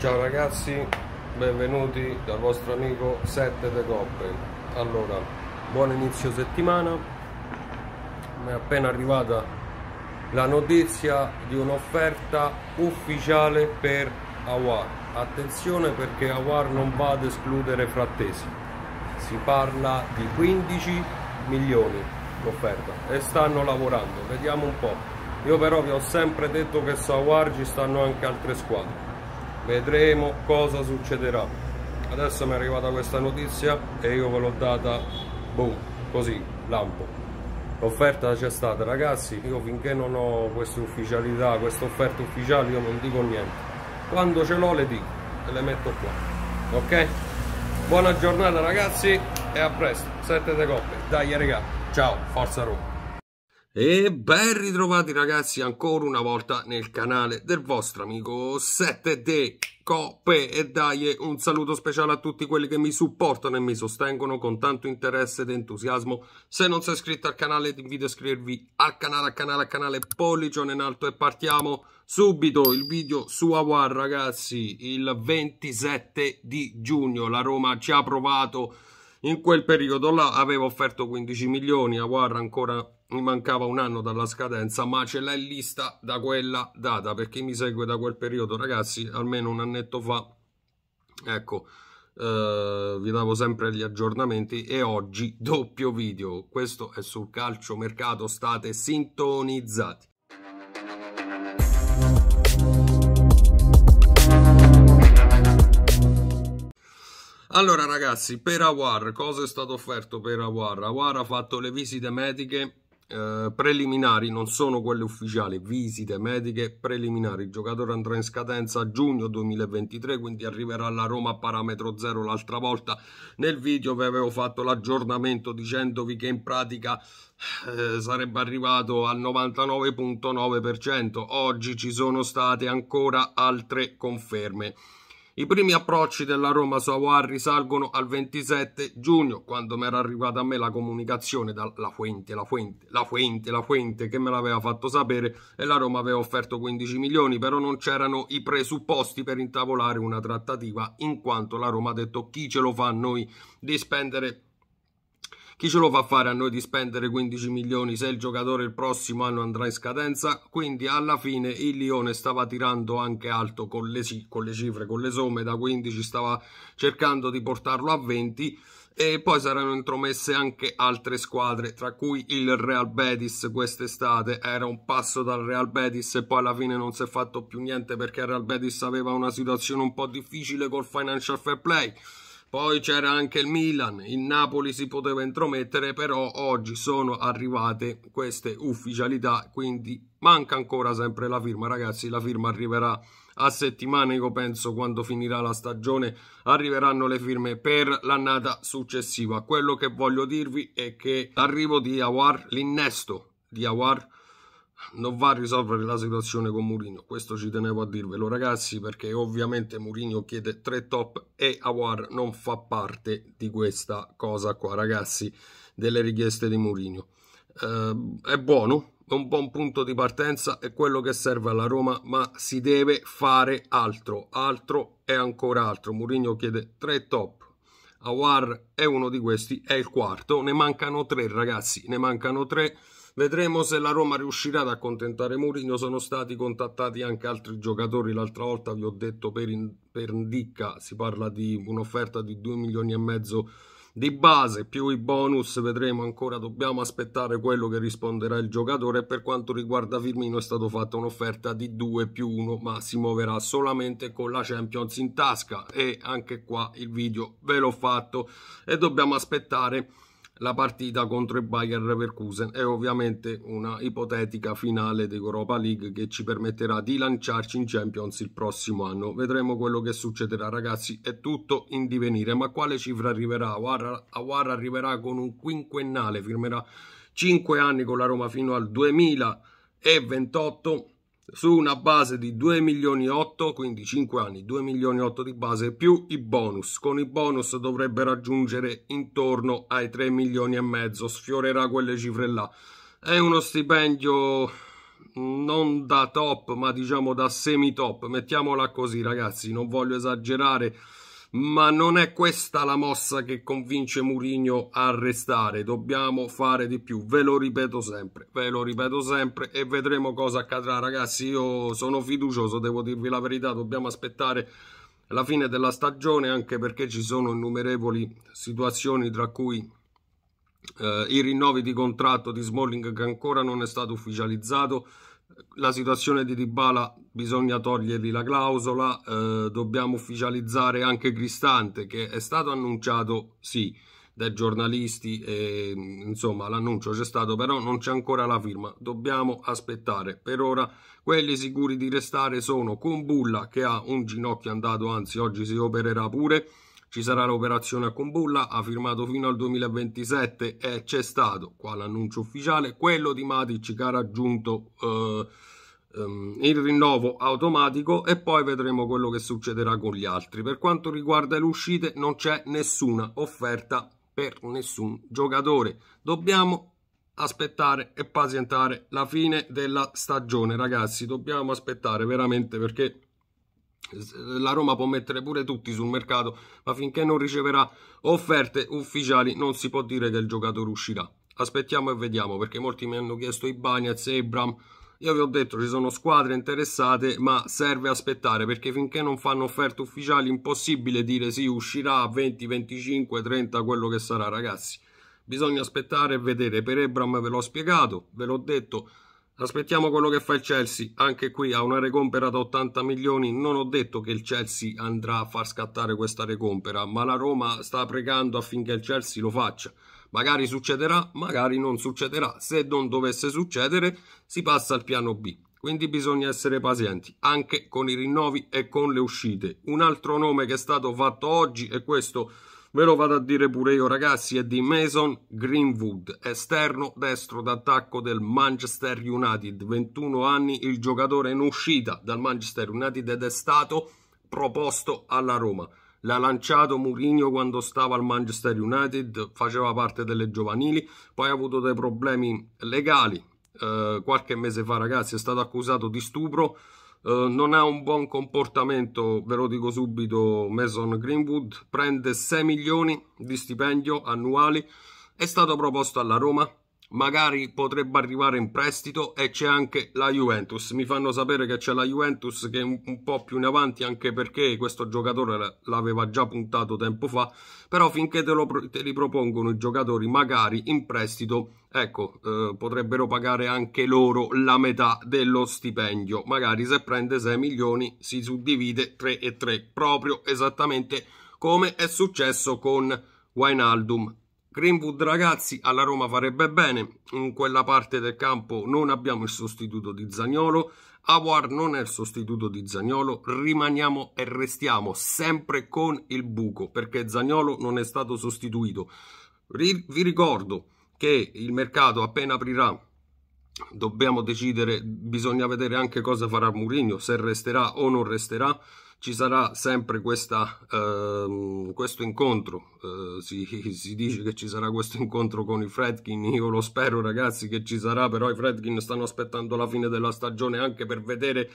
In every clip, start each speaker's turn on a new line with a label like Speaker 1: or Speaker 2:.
Speaker 1: Ciao ragazzi, benvenuti dal vostro amico 7 de Coppe. Allora, buon inizio settimana. Mi è appena arrivata la notizia di un'offerta ufficiale per Awar. Attenzione perché Awar non va ad escludere frattesi. Si parla di 15 milioni l'offerta e stanno lavorando, vediamo un po'. Io però vi ho sempre detto che su Awar ci stanno anche altre squadre vedremo cosa succederà adesso mi è arrivata questa notizia e io ve l'ho data boom così lampo l'offerta c'è stata ragazzi io finché non ho queste ufficialità queste offerte ufficiali io non dico niente quando ce l'ho le dico e le metto qua ok buona giornata ragazzi e a presto sette de coppe dai regà ciao forza Roma e ben ritrovati ragazzi ancora una volta nel canale del vostro amico 7D Coppe e dai un saluto speciale a tutti quelli che mi supportano e mi sostengono con tanto interesse ed entusiasmo. Se non sei iscritto al canale ti invito a iscrivervi al canale, al canale, al canale Pollicione in alto e partiamo subito il video su Awar ragazzi il 27 di giugno la Roma ci ha provato in quel periodo là aveva offerto 15 milioni Awar ancora mi mancava un anno dalla scadenza, ma ce l'hai in lista da quella data. Per chi mi segue da quel periodo, ragazzi, almeno un annetto fa, ecco, eh, vi davo sempre gli aggiornamenti e oggi doppio video. Questo è sul calcio mercato, state sintonizzati. Allora ragazzi, per Awar, cosa è stato offerto per Awar? Awar ha fatto le visite mediche eh, preliminari, non sono quelle ufficiali, visite mediche preliminari. Il giocatore andrà in scadenza a giugno 2023, quindi arriverà alla Roma a parametro zero. L'altra volta nel video vi avevo fatto l'aggiornamento dicendovi che in pratica eh, sarebbe arrivato al 99.9%. Oggi ci sono state ancora altre conferme. I primi approcci della Roma su Awar risalgono al 27 giugno, quando mi era arrivata a me la comunicazione dalla Fuente, la Fuente, la Fuente, la Fuente, che me l'aveva fatto sapere e la Roma aveva offerto 15 milioni, però non c'erano i presupposti per intavolare una trattativa, in quanto la Roma ha detto chi ce lo fa a noi di spendere chi ce lo fa fare a noi di spendere 15 milioni se il giocatore il prossimo anno andrà in scadenza? Quindi alla fine il Lione stava tirando anche alto con le, con le cifre, con le somme, da 15 stava cercando di portarlo a 20 e poi saranno intromesse anche altre squadre, tra cui il Real Betis quest'estate, era un passo dal Real Betis e poi alla fine non si è fatto più niente perché il Real Betis aveva una situazione un po' difficile col financial fair play. Poi c'era anche il Milan, il Napoli si poteva intromettere, però oggi sono arrivate queste ufficialità, quindi manca ancora sempre la firma, ragazzi, la firma arriverà a settimane, io penso quando finirà la stagione arriveranno le firme per l'annata successiva. Quello che voglio dirvi è che l'arrivo di Awar, l'innesto di Awar non va a risolvere la situazione con Mourinho, questo ci tenevo a dirvelo ragazzi perché ovviamente Mourinho chiede tre top e Awar non fa parte di questa cosa qua ragazzi, delle richieste di Mourinho. Eh, è buono, è un buon punto di partenza, è quello che serve alla Roma, ma si deve fare altro, altro e ancora altro. Mourinho chiede tre top, Awar è uno di questi, è il quarto, ne mancano tre ragazzi, ne mancano tre Vedremo se la Roma riuscirà ad accontentare Mourinho. Sono stati contattati anche altri giocatori. L'altra volta vi ho detto per, in, per Ndicca si parla di un'offerta di 2 milioni e mezzo di base più i bonus. Vedremo ancora. Dobbiamo aspettare quello che risponderà il giocatore. Per quanto riguarda Firmino, è stata fatta un'offerta di 2 più 1, ma si muoverà solamente con la Champions in tasca. E anche qua il video ve l'ho fatto e dobbiamo aspettare la partita contro il Bayern Leverkusen è ovviamente una ipotetica finale dell'Europa League che ci permetterà di lanciarci in Champions il prossimo anno. Vedremo quello che succederà ragazzi, è tutto in divenire, ma quale cifra arriverà? Awar, Awar arriverà con un quinquennale, firmerà 5 anni con la Roma fino al 2028 su una base di 2 milioni 8, quindi 5 anni, 2 milioni 8 di base più i bonus. Con i bonus dovrebbe raggiungere intorno ai 3 milioni e mezzo, sfiorerà quelle cifre là. È uno stipendio non da top, ma diciamo da semi top, mettiamola così, ragazzi, non voglio esagerare ma non è questa la mossa che convince Murigno a restare. Dobbiamo fare di più, ve lo ripeto sempre, ve lo ripeto sempre e vedremo cosa accadrà. Ragazzi, io sono fiducioso, devo dirvi la verità, dobbiamo aspettare la fine della stagione anche perché ci sono innumerevoli situazioni tra cui eh, i rinnovi di contratto di Smalling che ancora non è stato ufficializzato la situazione di Dybala bisogna togliergli la clausola, eh, dobbiamo ufficializzare anche Cristante che è stato annunciato, sì, dai giornalisti, e, insomma l'annuncio c'è stato, però non c'è ancora la firma, dobbiamo aspettare. Per ora quelli sicuri di restare sono Kumbulla che ha un ginocchio andato, anzi oggi si opererà pure, ci sarà l'operazione a Combulla, ha firmato fino al 2027 e c'è stato, qua l'annuncio ufficiale, quello di Matic che ha raggiunto eh, ehm, il rinnovo automatico e poi vedremo quello che succederà con gli altri. Per quanto riguarda le uscite non c'è nessuna offerta per nessun giocatore, dobbiamo aspettare e pazientare la fine della stagione ragazzi dobbiamo aspettare veramente perché la Roma può mettere pure tutti sul mercato, ma finché non riceverà offerte ufficiali non si può dire che il giocatore uscirà. Aspettiamo e vediamo, perché molti mi hanno chiesto Ibanez e Ibram. Io vi ho detto ci sono squadre interessate, ma serve aspettare, perché finché non fanno offerte ufficiali impossibile dire sì, uscirà a 20, 25, 30, quello che sarà, ragazzi. Bisogna aspettare e vedere. Per Ebram ve l'ho spiegato, ve l'ho detto, Aspettiamo quello che fa il Chelsea, anche qui ha una recompera da 80 milioni, non ho detto che il Chelsea andrà a far scattare questa recompera, ma la Roma sta pregando affinché il Chelsea lo faccia. Magari succederà, magari non succederà, se non dovesse succedere si passa al piano B. Quindi bisogna essere pazienti anche con i rinnovi e con le uscite. Un altro nome che è stato fatto oggi è questo Ve lo vado a dire pure io, ragazzi, è di Mason Greenwood, esterno destro d'attacco del Manchester United. 21 anni, il giocatore in uscita dal Manchester United ed è stato proposto alla Roma. L'ha lanciato Mourinho quando stava al Manchester United, faceva parte delle giovanili, poi ha avuto dei problemi legali. Eh, qualche mese fa, ragazzi, è stato accusato di stupro eh, non ha un buon comportamento, ve lo dico subito, Mason Greenwood prende 6 milioni di stipendio annuali, è stato proposto alla Roma, magari potrebbe arrivare in prestito e c'è anche la Juventus. Mi fanno sapere che c'è la Juventus che è un, un, po' più in avanti anche perché questo giocatore l'aveva già puntato tempo fa, però finché te, lo, te li propongono i giocatori magari in prestito, ecco, eh, potrebbero pagare anche loro la metà dello stipendio. Magari se prende 6 milioni si suddivide 3 e 3, proprio esattamente come è successo con Wijnaldum Greenwood ragazzi alla Roma farebbe bene, in quella parte del campo non abbiamo il sostituto di Zagnolo, Awar non è il sostituto di Zagnolo, rimaniamo e restiamo sempre con il buco perché Zagnolo non è stato sostituito. vi ricordo che il mercato appena aprirà dobbiamo decidere, bisogna vedere anche cosa farà Mourinho, se resterà o non resterà ci sarà sempre questa, ehm, questo incontro, eh, si, si, dice che ci sarà questo incontro con i Fredkin, io lo spero ragazzi che ci sarà, però i Fredkin stanno aspettando la fine della stagione anche per vedere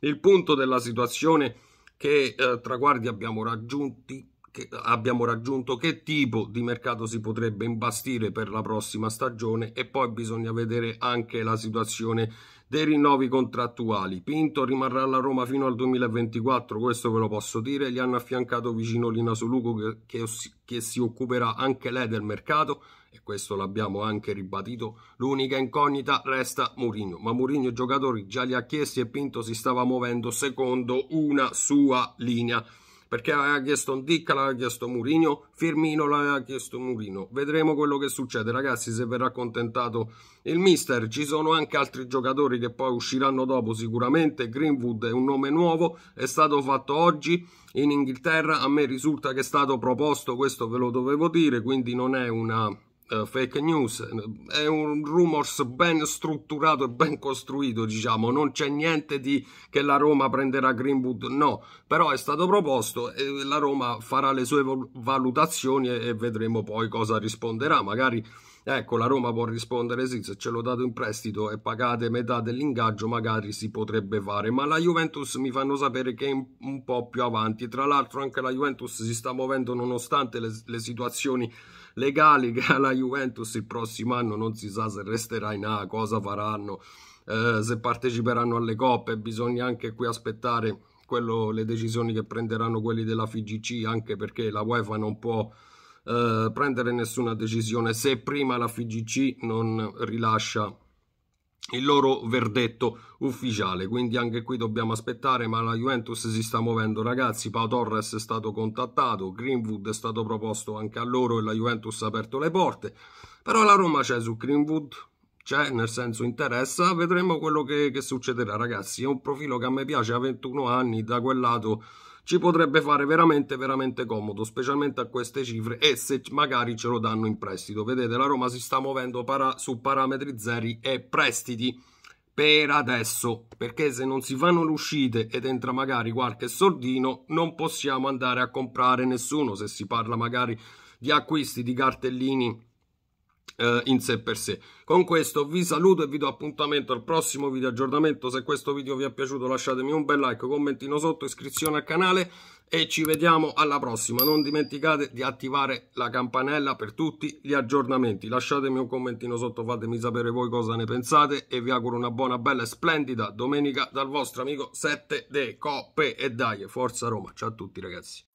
Speaker 1: il punto della situazione, che eh, traguardi abbiamo raggiunti, che abbiamo raggiunto, che tipo di mercato si potrebbe imbastire per la prossima stagione e poi bisogna vedere anche la situazione dei rinnovi contrattuali. Pinto rimarrà alla Roma fino al 2024, questo ve lo posso dire. Gli hanno affiancato vicino Lina Soluco che, che, che si occuperà anche lei del mercato e questo l'abbiamo anche ribadito. L'unica incognita resta Mourinho, ma Mourinho i giocatori già li ha chiesti e Pinto si stava muovendo secondo una sua linea perché aveva chiesto un Dick, l'aveva chiesto Murino, Firmino l'aveva chiesto Murino. Vedremo quello che succede, ragazzi, se verrà accontentato il mister. Ci sono anche altri giocatori che poi usciranno dopo sicuramente. Greenwood è un nome nuovo, è stato fatto oggi in Inghilterra. A me risulta che è stato proposto, questo ve lo dovevo dire, quindi non è una eh, fake news, è un rumors ben strutturato e ben costruito, diciamo, non c'è niente di che la Roma prenderà Greenwood, no, però è stato proposto e la Roma farà le sue valutazioni e, e vedremo poi cosa risponderà, magari Ecco, la Roma può rispondere sì, se ce l'ho dato in prestito e pagate metà dell'ingaggio magari si potrebbe fare, ma la Juventus mi fanno sapere che è un po' più avanti. Tra l'altro anche la Juventus si sta muovendo nonostante le, le situazioni legali che ha la Juventus il prossimo anno non si sa se resterà in A, cosa faranno, eh, se parteciperanno alle coppe, bisogna anche qui aspettare quello, le decisioni che prenderanno quelli della FIGC, anche perché la UEFA non può eh, prendere nessuna decisione se prima la FIGC non rilascia il loro verdetto ufficiale quindi anche qui dobbiamo aspettare ma la Juventus si sta muovendo ragazzi Pau Torres è stato contattato Greenwood è stato proposto anche a loro e la Juventus ha aperto le porte però la Roma c'è su Greenwood c'è nel senso interessa vedremo quello che, che succederà ragazzi è un profilo che a me piace a 21 anni da quel lato ci potrebbe fare veramente veramente comodo, specialmente a queste cifre e se magari ce lo danno in prestito. Vedete, la Roma si sta muovendo para su parametri zeri e prestiti per adesso, perché se non si fanno le uscite ed entra magari qualche soldino, non possiamo andare a comprare nessuno se si parla magari di acquisti di cartellini eh, in sé per sé. Con questo vi saluto e vi do appuntamento al prossimo video aggiornamento. Se questo video vi è piaciuto lasciatemi un bel like, commentino sotto, iscrizione al canale e ci vediamo alla prossima. Non dimenticate di attivare la campanella per tutti gli aggiornamenti. Lasciatemi un commentino sotto, fatemi sapere voi cosa ne pensate e vi auguro una buona, bella e splendida domenica dal vostro amico 7 De Coppe e dai, Forza Roma. Ciao a tutti ragazzi.